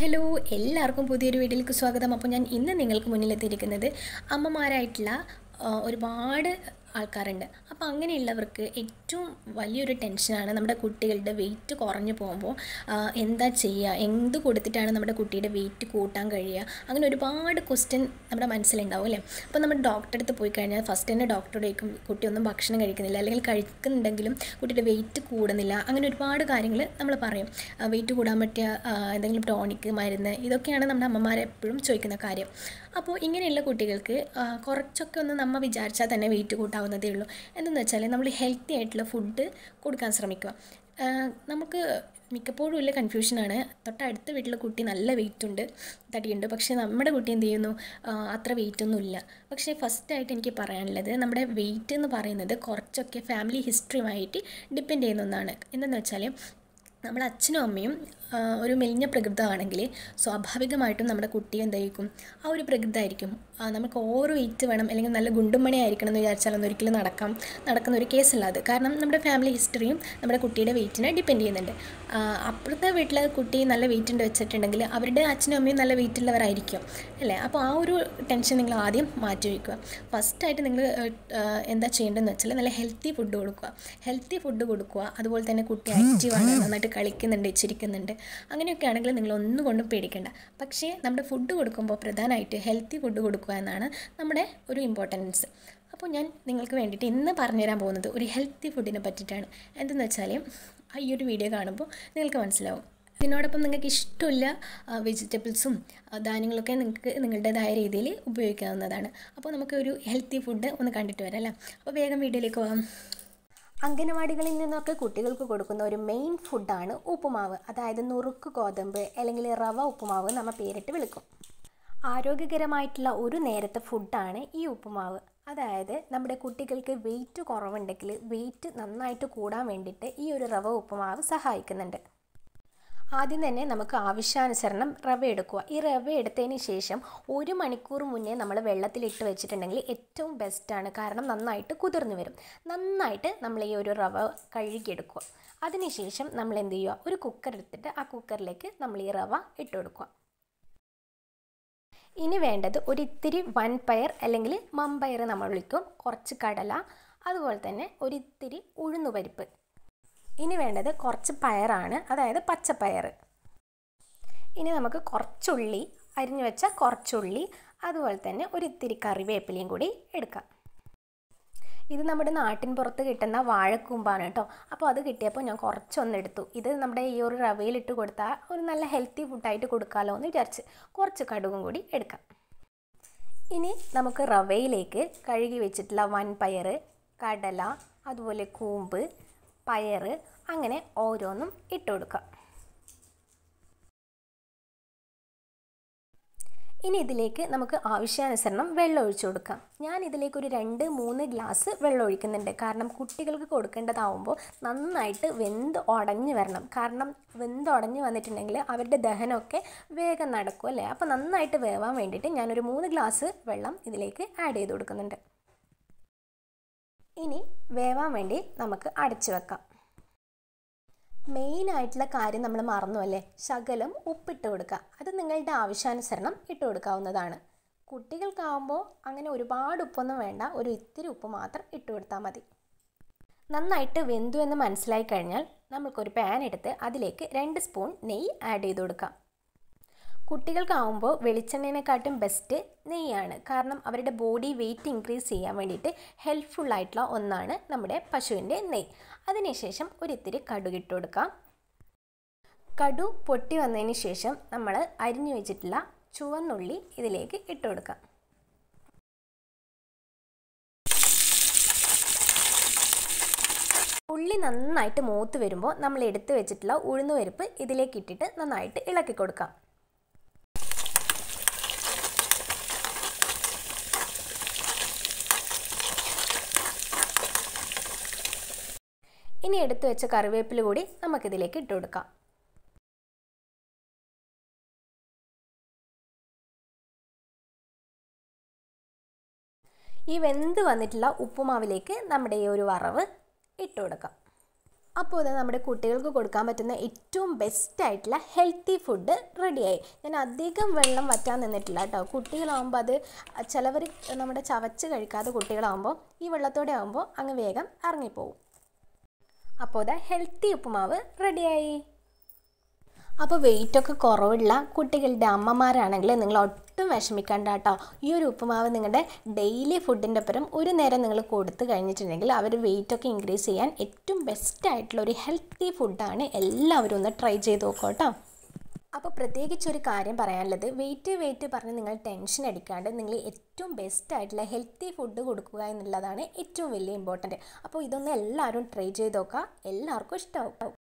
hello എല്ലാവർക്കും പുതിയൊരു വീഡിയോയിലേക്ക് സ്വാഗതം അപ്പോൾ ഞാൻ ഇന്ന് നിങ്ങൾക്ക് മുന്നിലെത്തിയിരിക്കുന്നത് അമ്മമാരായിട്ടുള്ള ഒരുപാട് ആൾക്കാരുണ്ട് അപ്പോൾ അങ്ങനെയുള്ളവർക്ക് ഏറ്റവും വലിയൊരു ടെൻഷനാണ് നമ്മുടെ കുട്ടികളുടെ വെയിറ്റ് കുറഞ്ഞു പോകുമ്പോൾ എന്താ ചെയ്യുക എന്ത് കൊടുത്തിട്ടാണ് നമ്മുടെ കുട്ടിയുടെ വെയിറ്റ് കൂട്ടാൻ കഴിയുക അങ്ങനെ ഒരുപാട് ക്വസ്റ്റ്യൻ നമ്മുടെ മനസ്സിലുണ്ടാവും അല്ലേ അപ്പോൾ നമ്മൾ ഡോക്ടറെ അടുത്ത് പോയി കഴിഞ്ഞാൽ ഫസ്റ്റ് തന്നെ കുട്ടി കുട്ടിയൊന്നും ഭക്ഷണം കഴിക്കുന്നില്ല അല്ലെങ്കിൽ കഴിക്കുന്നുണ്ടെങ്കിലും കുട്ടിയുടെ വെയിറ്റ് കൂടുന്നില്ല അങ്ങനെ ഒരുപാട് കാര്യങ്ങൾ നമ്മൾ പറയും വെയിറ്റ് കൂടാൻ പറ്റിയ എന്തെങ്കിലും ടോണിക്ക് മരുന്ന് ഇതൊക്കെയാണ് നമ്മുടെ അമ്മമാരെ എപ്പോഴും ചോദിക്കുന്ന കാര്യം അപ്പോൾ ഇങ്ങനെയുള്ള കുട്ടികൾക്ക് കുറച്ചൊക്കെ ഒന്ന് നമ്മൾ വിചാരിച്ചാൽ തന്നെ വെയിറ്റ് കൂട്ടാം ഇല്ലാതാവുന്നതേ ഉള്ളൂ എന്തെന്ന് വെച്ചാൽ നമ്മൾ ഹെൽത്തി ആയിട്ടുള്ള ഫുഡ് കൊടുക്കാൻ ശ്രമിക്കുക നമുക്ക് മിക്കപ്പോഴും ഉള്ള കൺഫ്യൂഷനാണ് തൊട്ടടുത്ത വീട്ടിലെ കുട്ടി നല്ല വെയിറ്റ് ഉണ്ട് തടിയുണ്ട് പക്ഷേ നമ്മുടെ കുട്ടി എന്ത് ചെയ്യുന്നു അത്ര ഒന്നും ഇല്ല പക്ഷേ ഫസ്റ്റായിട്ട് എനിക്ക് പറയാനുള്ളത് നമ്മുടെ വെയിറ്റ് എന്ന് പറയുന്നത് കുറച്ചൊക്കെ ഫാമിലി ഹിസ്റ്ററിയുമായിട്ട് ഡിപ്പെൻഡ് ചെയ്യുന്ന ഒന്നാണ് എന്തെന്ന് വെച്ചാൽ നമ്മൾ അച്ഛനും അമ്മയും ഒരു മെലിഞ്ഞ പ്രകൃതമാണെങ്കിൽ സ്വാഭാവികമായിട്ടും നമ്മുടെ കുട്ടി എന്തായിരിക്കും ആ ഒരു പ്രകൃതമായിരിക്കും നമുക്ക് ഓവർ വെയിറ്റ് വേണം അല്ലെങ്കിൽ നല്ല ഗുണ്ടും ആയിരിക്കണം എന്ന് വിചാരിച്ചാലൊന്നും ഒരിക്കലും നടക്കാം നടക്കുന്ന ഒരു കേസല്ല അത് കാരണം നമ്മുടെ ഫാമിലി ഹിസ്റ്ററിയും നമ്മുടെ കുട്ടിയുടെ വെയിറ്റിനെ ഡിപ്പെൻഡ് ചെയ്യുന്നുണ്ട് അപ്പുറത്തെ വീട്ടിലെ കുട്ടി നല്ല വെയിറ്റ് ഉണ്ട് വെച്ചിട്ടുണ്ടെങ്കിൽ അവരുടെ അച്ഛനും അമ്മയും നല്ല വെയിറ്റുള്ളവരായിരിക്കും അല്ലേ അപ്പോൾ ആ ഒരു ടെൻഷൻ നിങ്ങൾ ആദ്യം മാറ്റി വയ്ക്കുക ഫസ്റ്റായിട്ട് നിങ്ങൾ എന്താ ചെയ്യേണ്ടതെന്ന് വെച്ചാൽ നല്ല ഹെൽത്തി ഫുഡ് കൊടുക്കുക ഹെൽത്തി ഫുഡ് കൊടുക്കുക അതുപോലെ തന്നെ കുട്ടി ആക്റ്റീവാണ് നന്നായിട്ട് കളിക്കുന്നുണ്ട് ഇച്ചിരിക്കുന്നുണ്ട് അങ്ങനെയൊക്കെ ആണെങ്കിൽ നിങ്ങൾ ഒന്നും കൊണ്ടും പേടിക്കേണ്ട പക്ഷേ നമ്മുടെ ഫുഡ് കൊടുക്കുമ്പോൾ പ്രധാനമായിട്ട് ഹെൽത്തി ഫുഡ് കൊടുക്കുക എന്നാണ് നമ്മുടെ ഒരു ഇമ്പോർട്ടൻസ് അപ്പോൾ ഞാൻ നിങ്ങൾക്ക് വേണ്ടിയിട്ട് ഇന്ന് പറഞ്ഞുതരാൻ പോകുന്നത് ഒരു ഹെൽത്തി ഫുഡിനെ പറ്റിയിട്ടാണ് എന്തെന്ന് വെച്ചാൽ ഈ ഒരു വീഡിയോ കാണുമ്പോൾ നിങ്ങൾക്ക് മനസ്സിലാവും ഇതിനോടൊപ്പം നിങ്ങൾക്ക് ഇഷ്ടമുള്ള വെജിറ്റബിൾസും ധാന്യങ്ങളൊക്കെ നിങ്ങൾക്ക് നിങ്ങളുടേതായ രീതിയിൽ ഉപയോഗിക്കാവുന്നതാണ് അപ്പോൾ നമുക്ക് ഒരു ഹെൽത്തി ഫുഡ് ഒന്ന് കണ്ടിട്ട് വരാം അല്ലേ അപ്പോൾ വേഗം വീഡിയോയിലേക്ക് പോകാം അംഗനവാടികളിൽ നിന്നൊക്കെ കുട്ടികൾക്ക് കൊടുക്കുന്ന ഒരു മെയിൻ ഫുഡാണ് ഉപ്പുമാവ് അതായത് നുറുക്ക് ഗോതമ്പ് അല്ലെങ്കിൽ റവ ഉപ്പുമാവ് നമ്മൾ പേരിട്ട് വിളിക്കും ആരോഗ്യകരമായിട്ടുള്ള ഒരു നേരത്തെ ഫുഡാണ് ഈ ഉപ്പുമാവ് അതായത് നമ്മുടെ കുട്ടികൾക്ക് വെയിറ്റ് കുറവുണ്ടെങ്കിൽ വെയിറ്റ് നന്നായിട്ട് കൂടാൻ വേണ്ടിയിട്ട് ഈ ഒരു റവ ഉപ്പുമാവ് സഹായിക്കുന്നുണ്ട് ആദ്യം തന്നെ നമുക്ക് ആവശ്യാനുസരണം റവ എടുക്കുക ഈ റവ എടുത്തതിന് ശേഷം ഒരു മണിക്കൂർ മുന്നേ നമ്മൾ വെള്ളത്തിലിട്ട് വെച്ചിട്ടുണ്ടെങ്കിൽ ഏറ്റവും ബെസ്റ്റാണ് കാരണം നന്നായിട്ട് കുതിർന്നു വരും നന്നായിട്ട് നമ്മൾ ഈ ഒരു റവ കഴുകിയെടുക്കുക അതിനുശേഷം നമ്മൾ എന്ത് ചെയ്യുക ഒരു കുക്കർ എടുത്തിട്ട് ആ കുക്കറിലേക്ക് നമ്മൾ ഈ റവ ഇട്ട് കൊടുക്കുക ഇനി വേണ്ടത് ഒരു ഇത്തിരി പയർ അല്ലെങ്കിൽ മമ്പയർ നമ്മൾ വിളിക്കും കുറച്ച് കടല അതുപോലെ തന്നെ ഒരിത്തിരി ഉഴുന്നുപരിപ്പ് ഇനി വേണ്ടത് കുറച്ച് പയറാണ് അതായത് പച്ചപ്പയർ ഇനി നമുക്ക് കുറച്ചുള്ളി അരിഞ്ഞു വെച്ച കുറച്ചുള്ളി അതുപോലെ തന്നെ ഒരിത്തിരി കറിവേപ്പിലയും കൂടി എടുക്കാം ഇത് നമ്മുടെ നാട്ടിൻ പുറത്ത് കിട്ടുന്ന വാഴക്കൂമ്പാണ് കേട്ടോ അപ്പോൾ അത് കിട്ടിയപ്പോൾ ഞാൻ കുറച്ചൊന്നെടുത്തു ഇത് നമ്മുടെ ഈ ഒരു റവയിലിട്ട് കൊടുത്താൽ ഒരു നല്ല ഹെൽത്തി ഫുഡായിട്ട് കൊടുക്കാമല്ലോ എന്ന് വിചാരിച്ച് കുറച്ച് കടുകും കൂടി എടുക്കാം ഇനി നമുക്ക് റവയിലേക്ക് കഴുകി വെച്ചിട്ടുള്ള വൻപയർ കടല അതുപോലെ കൂമ്പ് പയർ അങ്ങനെ ഓരോന്നും ഇട്ട് കൊടുക്കുക ഇനി ഇതിലേക്ക് നമുക്ക് ആവശ്യാനുസരണം വെള്ളം ഒഴിച്ചു കൊടുക്കാം ഞാൻ ഇതിലേക്ക് ഒരു രണ്ട് മൂന്ന് ഗ്ലാസ് വെള്ളം ഒഴിക്കുന്നുണ്ട് കാരണം കുട്ടികൾക്ക് കൊടുക്കേണ്ടതാവുമ്പോൾ നന്നായിട്ട് വെന്ത് ഉടഞ്ഞു വരണം കാരണം വെന്ത് ഉടഞ്ഞു വന്നിട്ടുണ്ടെങ്കിൽ അവരുടെ ദഹനമൊക്കെ വേഗം നടക്കും അല്ലേ അപ്പോൾ നന്നായിട്ട് വേവാൻ വേണ്ടിയിട്ട് ഞാനൊരു മൂന്ന് ഗ്ലാസ് വെള്ളം ഇതിലേക്ക് ആഡ് ചെയ്ത് കൊടുക്കുന്നുണ്ട് ഇനി വേവാൻ വേണ്ടി നമുക്ക് അടച്ചു വെക്കാം മെയിൻ ആയിട്ടുള്ള കാര്യം നമ്മൾ മറന്നു അല്ലേ ശകലം ഉപ്പിട്ട് കൊടുക്കുക അത് നിങ്ങളുടെ ആവശ്യാനുസരണം ഇട്ട് കൊടുക്കാവുന്നതാണ് കുട്ടികൾക്കാവുമ്പോൾ അങ്ങനെ ഒരുപാട് ഉപ്പൊന്നും വേണ്ട ഒരു ഇത്തിരി ഉപ്പ് മാത്രം ഇട്ട് കൊടുത്താൽ മതി നന്നായിട്ട് വെന്തു എന്ന് മനസ്സിലായി കഴിഞ്ഞാൽ നമ്മൾക്കൊരു പാൻ എടുത്ത് അതിലേക്ക് രണ്ട് സ്പൂൺ നെയ്യ് ആഡ് ചെയ്ത് കൊടുക്കാം കുട്ടികൾക്കാവുമ്പോൾ വെളിച്ചെണ്ണേനെക്കാട്ടും ബെസ്റ്റ് നെയ്യാണ് കാരണം അവരുടെ ബോഡി വെയിറ്റ് ഇൻക്രീസ് ചെയ്യാൻ വേണ്ടിയിട്ട് ഹെൽപ്ഫുൾ ആയിട്ടുള്ള ഒന്നാണ് നമ്മുടെ പശുവിൻ്റെ നെയ്യ് അതിനുശേഷം ഒരിത്തിരി കടുകിട്ട് കൊടുക്കാം കടു പൊട്ടി വന്നതിന് ശേഷം നമ്മൾ അരിഞ്ഞു വെച്ചിട്ടുള്ള ചുവന്നുള്ളി ഇതിലേക്ക് ഇട്ട് കൊടുക്കാം ഉള്ളി നന്നായിട്ട് മൂത്ത് വരുമ്പോൾ നമ്മൾ എടുത്തു വെച്ചിട്ടുള്ള ഉഴുന്നുപരിപ്പ് ഇതിലേക്ക് ഇട്ടിട്ട് നന്നായിട്ട് ഇളക്കി കൊടുക്കാം ഇനി എടുത്തു വെച്ച കറിവേപ്പില കൂടി നമുക്കിതിലേക്ക് ഇട്ട് കൊടുക്കാം ഈ വെന്ത് വന്നിട്ടുള്ള ഉപ്പുമാവിലേക്ക് നമ്മുടെ ഈ ഒരു വറവ് ഇട്ട് കൊടുക്കാം അപ്പോൾ ഇത് നമ്മുടെ കുട്ടികൾക്ക് കൊടുക്കാൻ പറ്റുന്ന ഏറ്റവും ബെസ്റ്റ് ആയിട്ടുള്ള ഹെൽത്തി ഫുഡ് റെഡിയായി ഞാൻ അധികം വെള്ളം വറ്റാൻ നിന്നിട്ടില്ല കേട്ടോ കുട്ടികളാകുമ്പോൾ അത് ചിലവർ നമ്മുടെ ചവച്ച് കഴിക്കാതെ കുട്ടികളാകുമ്പോൾ ഈ വെള്ളത്തോടെ ആകുമ്പോൾ അങ്ങ് വേഗം ഇറങ്ങിപ്പോവും അപ്പോൾ ഇതാ ഹെൽത്തി ഉപ്പുമാവ് റെഡിയായി അപ്പോൾ വെയിറ്റൊക്കെ കുറവുള്ള കുട്ടികളുടെ അമ്മമാരാണെങ്കിൽ നിങ്ങൾ ഒട്ടും വിഷമിക്കണ്ട കേട്ടോ ഈ ഒരു ഉപ്പുമാവ് നിങ്ങളുടെ ഡെയിലി ഫുഡിൻ്റെ ഒപ്പം ഒരു നേരം നിങ്ങൾ കൊടുത്തു കഴിഞ്ഞിട്ടുണ്ടെങ്കിൽ അവർ വെയിറ്റൊക്കെ ഇൻക്രീസ് ചെയ്യാൻ ഏറ്റവും ബെസ്റ്റ് ആയിട്ടുള്ള ഒരു ഹെൽത്തി ഫുഡാണ് എല്ലാവരും ഒന്ന് ട്രൈ ചെയ്ത് നോക്കാം കേട്ടോ അപ്പോൾ ഒരു കാര്യം പറയാനുള്ളത് വെയിറ്റ് വെയിറ്റ് പറഞ്ഞ് നിങ്ങൾ ടെൻഷൻ അടിക്കാണ്ട് നിങ്ങൾ ഏറ്റവും ബെസ്റ്റ് ആയിട്ടുള്ള ഹെൽത്തി ഫുഡ് കൊടുക്കുക എന്നുള്ളതാണ് ഏറ്റവും വലിയ ഇമ്പോർട്ടൻറ്റ് അപ്പോൾ ഇതൊന്ന് എല്ലാവരും ട്രൈ ചെയ്ത് നോക്കുക എല്ലാവർക്കും ഇഷ്ടമാവും